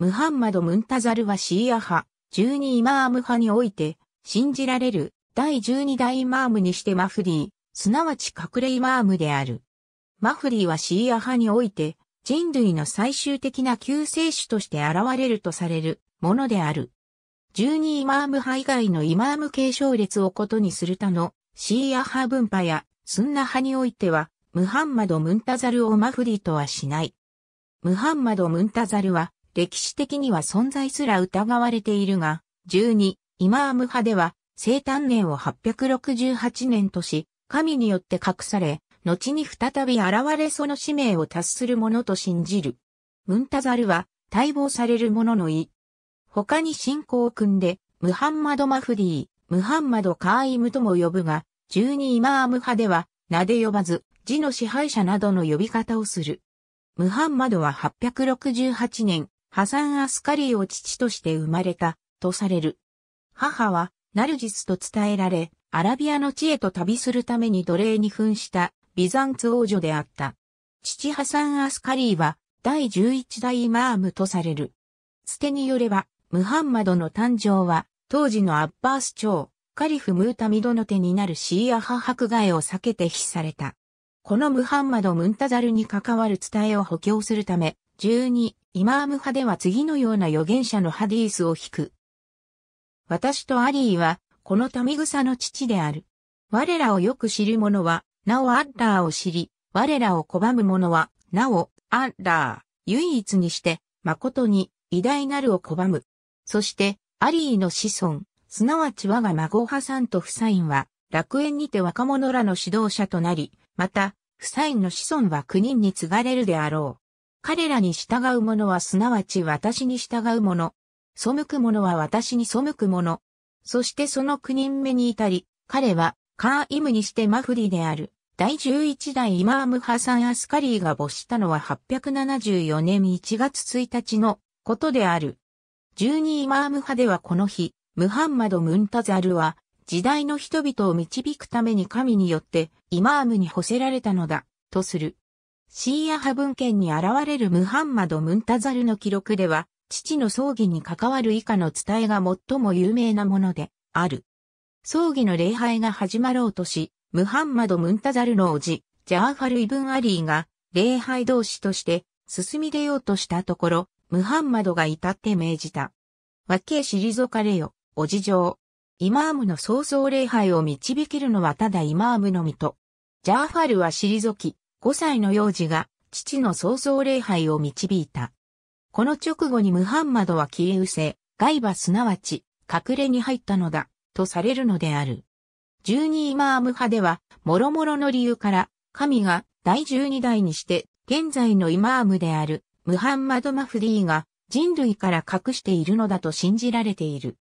ムハンマド・ムンタザルはシーア派、12イマーム派において、信じられる第12代イマームにしてマフディ、すなわち隠れイマームである。マフディはシーア派において、人類の最終的な救世主として現れるとされるものである。12イマーム派以外のイマーム継承列をことにする他のシーア派分派やスンナ派においては、ムハンマド・ムンタザルをマフディとはしない。ムハンマド・ムンタザルは、歴史的には存在すら疑われているが、12、イマーム派では、生誕年を868年とし、神によって隠され、後に再び現れその使命を達するものと信じる。ムンタザルは、待望されるものの意。他に信仰を組んで、ムハンマド・マフディー、ムハンマド・カーイムとも呼ぶが、12イマーム派では、名で呼ばず、字の支配者などの呼び方をする。ムハンマドは868年、ハサン・アスカリーを父として生まれた、とされる。母は、ナルジスと伝えられ、アラビアの地へと旅するために奴隷に扮したビザンツ王女であった。父ハサン・アスカリーは第11代イマームとされる。捨てによれば、ムハンマドの誕生は当時のアッバース朝、カリフ・ムータミドの手になるシーア派迫害を避けて被された。このムハンマド・ムンタザルに関わる伝えを補強するため、12、イマーム派では次のような預言者のハディースを引く。私とアリーは、この民草の父である。我らをよく知る者は、なおアッラーを知り、我らを拒む者は、なお、アッラー、唯一にして、誠に、偉大なるを拒む。そして、アリーの子孫、すなわち我が孫派さんとフサインは、楽園にて若者らの指導者となり、また、フサインの子孫は9人に継がれるであろう。彼らに従う者はすなわち私に従う者。背く者は私に背く者。そしてその九人目に至り、彼はカーイムにしてマフリである。第11代イマームハサン・アスカリーが没したのは874年1月1日のことである。12イマーム派ではこの日、ムハンマド・ムンタザルは時代の人々を導くために神によってイマームに干せられたのだ、とする。シーア派文献に現れるムハンマド・ムンタザルの記録では、父の葬儀に関わる以下の伝えが最も有名なものである。葬儀の礼拝が始まろうとし、ムハンマド・ムンタザルの叔父、ジャーファル・イブン・アリーが、礼拝同士として進み出ようとしたところ、ムハンマドが至って命じた。脇り退かれよ、お事情。イマームの早々礼拝を導けるのはただイマームのみと。ジャーファルは退き、5歳の幼児が父の創造礼拝を導いた。この直後にムハンマドはえ失せ、ガ外バ、すなわち、隠れに入ったのだ、とされるのである。12イマーム派では、諸々の理由から、神が第12代にして、現在のイマームである、ムハンマド・マフディが、人類から隠しているのだと信じられている。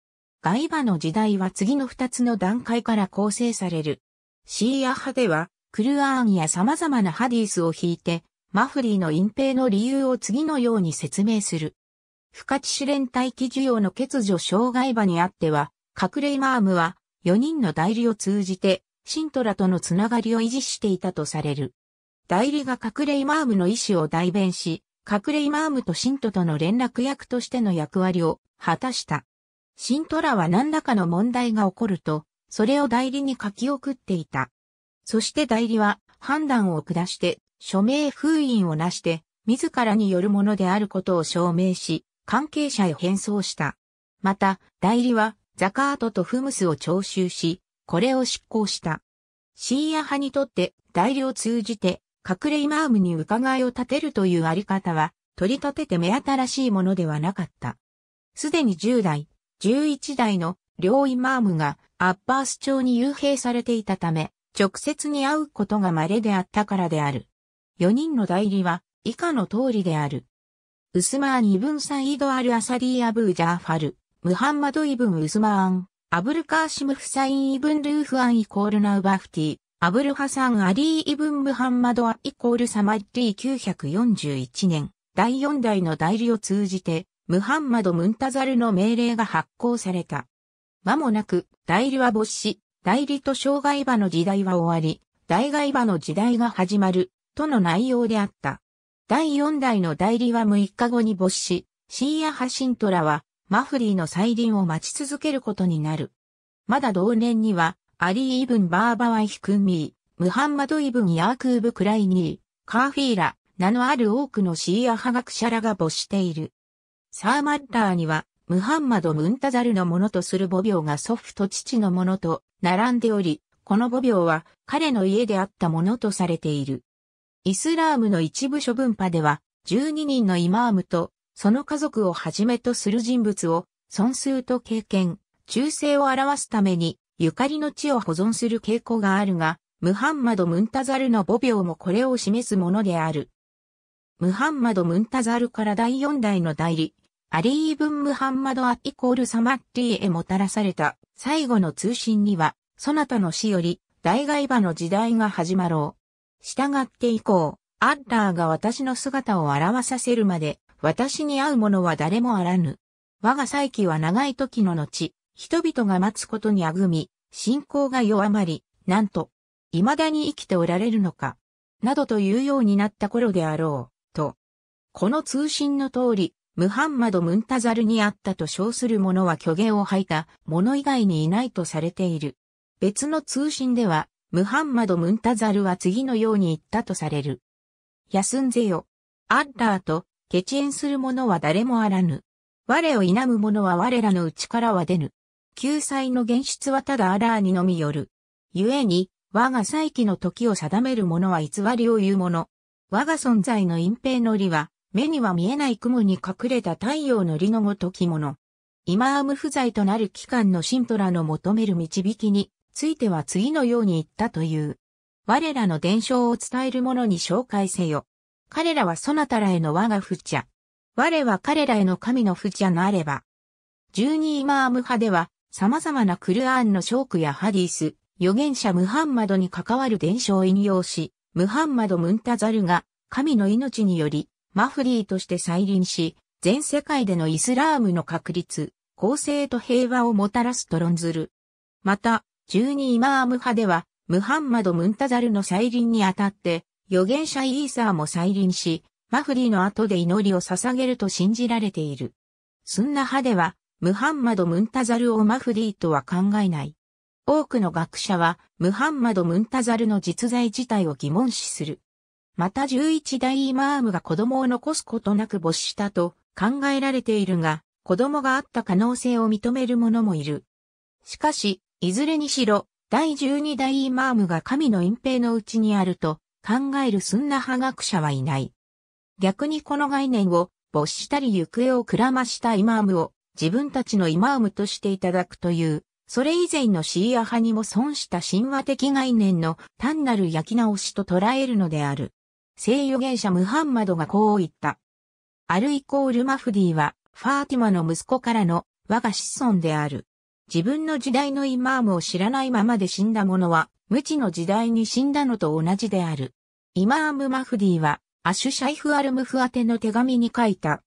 外バの時代は次の2つの段階から構成される。シーア派では、クルアーンや様々なハディースを引いて、マフリーの隠蔽の理由を次のように説明する。不可知主連待機需要の欠如障害場にあっては、隠れイマームは4人の代理を通じて、シントラとのつながりを維持していたとされる。代理が隠れイマームの意思を代弁し、隠れイマームとシントとの連絡役としての役割を果たした。シントラは何らかの問題が起こると、それを代理に書き送っていた。そして代理は判断を下して署名封印をなして、自らによるものであることを証明し、関係者へ返送した。また、代理はザカートとフムスを徴収し、これを執行した。シーア派にとって代理を通じて隠れイマームに伺いを立てるというあり方は取り立てて目新しいものではなかった。すでに10代、11代の両イマームがアッバース町に幽閉されていたため、直接に会うことが稀であったからである。4人の代理は以下の通りである。ウスマーン・イブン・サイド・アル・アサディ・アブー・ジャーファル、ムハンマド・イブン・ウスマーン、アブル・カーシム・フサイン・イブン・ルーフアン・イコール・ナウバフティ、アブル・ハサン・アリー・イブン・ムハンマド・ア・イコール・サマッティ941年、第4代の代理を通じて、ムハンマド・ムンタザルの命令が発行された。間もなく、代理は没し、代理と障害場の時代は終わり、代替場の時代が始まる、との内容であった。第4代の代理は6日後に没し、シーア・ハシントラは、マフリーの再臨を待ち続けることになる。まだ同年には、アリー・イブン・バーバワイ・ヒクンミー、ムハンマド・イブン・ヤークーブ・クライニー、カーフィーラ、名のある多くのシーア派学者らが没している。サーマッラーには、ムハンマド・ムンタザルのものとする母病が祖父と父のものと並んでおり、この母病は彼の家であったものとされている。イスラームの一部諸文派では、12人のイマームと、その家族をはじめとする人物を、尊崇と経験、忠誠を表すために、ゆかりの地を保存する傾向があるが、ムハンマド・ムンタザルの母病もこれを示すものである。ムハンマド・ムンタザルから第4代の代理、アリー・ブン・ムハンマド・ア・イコール・サマッティへもたらされた最後の通信には、そなたの死より、大外場の時代が始まろう。従って以降、アッラーが私の姿を現させるまで、私に会う者は誰もあらぬ。我が再起は長い時の後、人々が待つことにあぐみ、信仰が弱まり、なんと、未だに生きておられるのか、などというようになった頃であろう、と。この通信の通り、ムハンマド・ムンタザルにあったと称する者は虚言を吐いた者以外にいないとされている。別の通信では、ムハンマド・ムンタザルは次のように言ったとされる。休んぜよ。アッラーと、決縁する者は誰もあらぬ。我を否む者は我らのうちからは出ぬ。救済の現出はただアラーにのみよる。故に、我が再起の時を定める者は偽りを言う者。我が存在の隠蔽の理は、目には見えない雲に隠れた太陽の理のごときもの。イマーム不在となる期間のン徒らの求める導きについては次のように言ったという。我らの伝承を伝える者に紹介せよ。彼らはそなたらへの我が不茶。我は彼らへの神の不茶なれば。12イマーム派では、様々なクルアーンのショークやハディス、預言者ムハンマドに関わる伝承を引用し、ムハンマド・ムンタザルが、神の命により、マフリーとして再臨し、全世界でのイスラームの確立、公正と平和をもたらすと論ずる。また、十二イマーム派では、ムハンマド・ムンタザルの再臨にあたって、預言者イーサーも再臨し、マフリーの後で祈りを捧げると信じられている。スンナ派では、ムハンマド・ムンタザルをマフリーとは考えない。多くの学者は、ムハンマド・ムンタザルの実在自体を疑問視する。また11代イマームが子供を残すことなく没したと考えられているが、子供があった可能性を認める者もいる。しかし、いずれにしろ、第12代イマームが神の隠蔽のうちにあると考えるスンナ派学者はいない。逆にこの概念を没したり行方をくらましたイマームを自分たちのイマームとしていただくという、それ以前のシーア派にも損した神話的概念の単なる焼き直しと捉えるのである。聖預言者ムハンマドがこう言った。アルイコール・マフディは、ファーティマの息子からの我が子孫である。自分の時代のイマームを知らないままで死んだ者は、無知の時代に死んだのと同じである。イマーム・マフディは、アシュ・シャイフ・アルムフ宛ての手紙に書いた。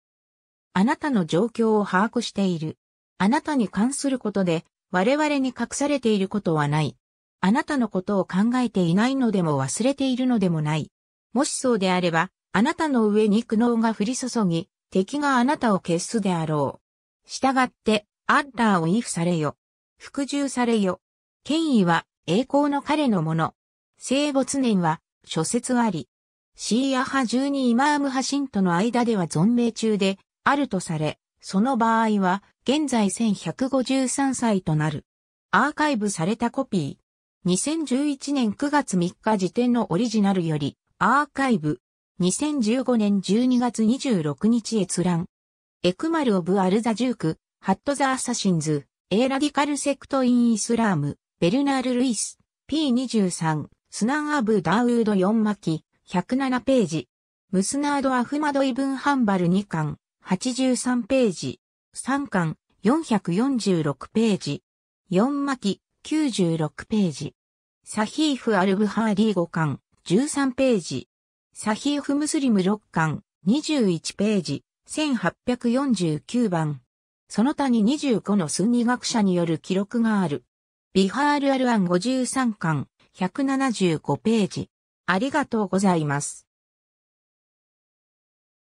あなたの状況を把握している。あなたに関することで、我々に隠されていることはない。あなたのことを考えていないのでも忘れているのでもない。もしそうであれば、あなたの上に苦悩が降り注ぎ、敵があなたを消すであろう。従って、アッラーを畏怖されよ。服従されよ。権威は栄光の彼のもの。聖没年は諸説あり。シーア派十二イマーム派信徒の間では存命中であるとされ、その場合は現在1153歳となる。アーカイブされたコピー。2011年9月3日時点のオリジナルより、アーカイブ。2015年12月26日閲覧。エクマル・オブ・アル・ザ・ジューク、ハット・ザ・アサシンズ、エー・ラディカル・セクト・イン・イスラーム、ベルナール・ルイス、P23、スナン・アブ・ダウード・4巻、107ページ。ムスナード・アフマド・イブン・ハンバル2巻、83ページ。3巻、446ページ。4巻、96ページ。サヒーフ・アルブハーリー5巻、13ページ。サヒーフムスリム6巻、21ページ、1849番。その他に25の数二学者による記録がある。ビハールアルアン53巻、175ページ。ありがとうございます。